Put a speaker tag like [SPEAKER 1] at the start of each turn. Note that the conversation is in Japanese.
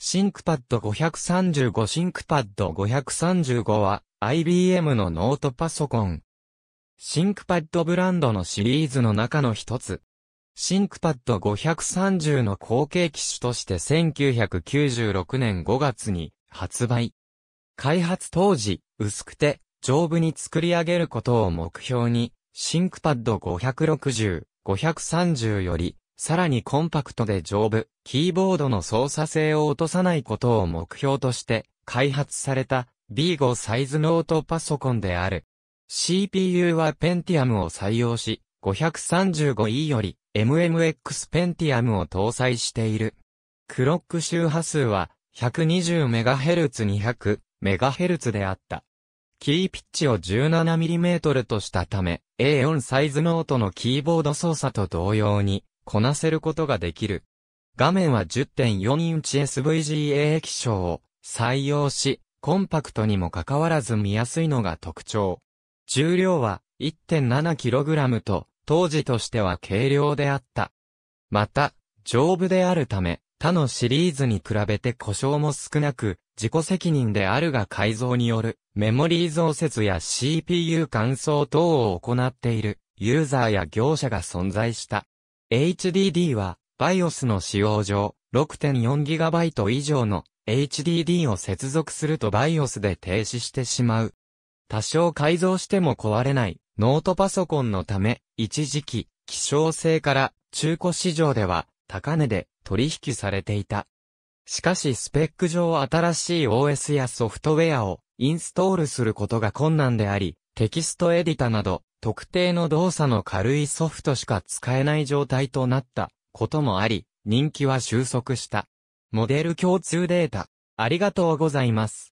[SPEAKER 1] シンクパッド535シンクパッド535は IBM のノートパソコン。シンクパッドブランドのシリーズの中の一つ。シンクパッド530の後継機種として1996年5月に発売。開発当時、薄くて丈夫に作り上げることを目標に、シンクパッド560、530よりさらにコンパクトで丈夫、キーボードの操作性を落とさないことを目標として、開発された B5 サイズノートパソコンである。CPU は Pentium を採用し、535E より MMX Pentium を搭載している。クロック周波数は 120MHz200MHz であった。キーピッチを 17mm としたため、A4 サイズノートのキーボード操作と同様に、こなせることができる。画面は10.4インチ SVGA 液晶を採用し、コンパクトにもかかわらず見やすいのが特徴。重量は 1.7kg と当時としては軽量であった。また、丈夫であるため、他のシリーズに比べて故障も少なく、自己責任であるが改造によるメモリー増設や CPU 乾燥等を行っているユーザーや業者が存在した。HDD は、BIOS の使用上、6.4GB 以上の HDD を接続すると BIOS で停止してしまう。多少改造しても壊れないノートパソコンのため、一時期、希少性から中古市場では高値で取引されていた。しかしスペック上新しい OS やソフトウェアをインストールすることが困難であり、テキストエディタなど特定の動作の軽いソフトしか使えない状態となったこともあり、人気は収束した。モデル共通データ、ありがとうございます。